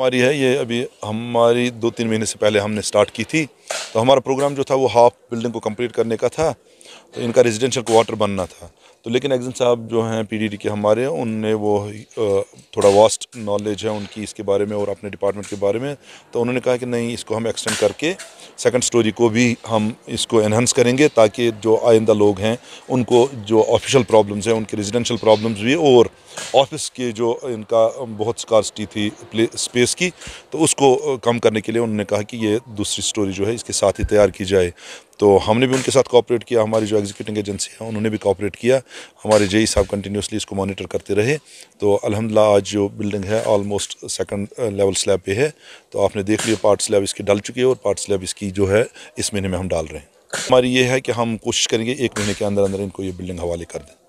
हमारी है ये अभी हमारी दो तीन महीने से पहले हमने स्टार्ट की थी तो हमारा प्रोग्राम जो था वो हाफ बिल्डिंग को कंप्लीट करने का था तो इनका रेजिडेंशियल क्वार्टर बनना था तो लेकिन एग्जन साहब जो हैं पीडीडी के हमारे उनने वो थोड़ा वास्ट नॉलेज है उनकी इसके बारे में और अपने डिपार्टमेंट के बारे में तो उन्होंने कहा कि नहीं इसको हम एक्सटेंड करके सेकंड स्टोरी को भी हम इसको एनहेंस करेंगे ताकि जो आइंदा लोग हैं उनको जो ऑफिशियल प्रॉब्लम्स हैं उनकी रेजिडेंशल प्रॉब्लम्स भी और ऑफिस की जो इनका बहुत स्कार्सिटी थी स्पेस की तो उसको कम करने के लिए उन्होंने कहा कि ये दूसरी स्टोरी जो है इसके साथ ही तैयार की जाए तो हमने भी उनके साथ कॉपरेट किया हमारी जो एग्जीक्यूटिंग एजेंसी है उन्होंने भी कॉपरेट किया हमारे जेई e e साहब कंटिन्यूसली इसको मॉनिटर करते रहे तो अलहमदिल्ला आज जो बिल्डिंग है ऑलमोस्ट सेकंड लेवल स्लैब पे है तो आपने देख लिया पार्ट स्लैब इसकी डल चुकी है और पार्ट स्लैब इसकी जो है इस महीने में हम डाल रहे हैं हमारी ये है कि हम कोशिश करेंगे एक महीने के अंदर अंदर इनको ये बिल्डिंग हवाले कर दें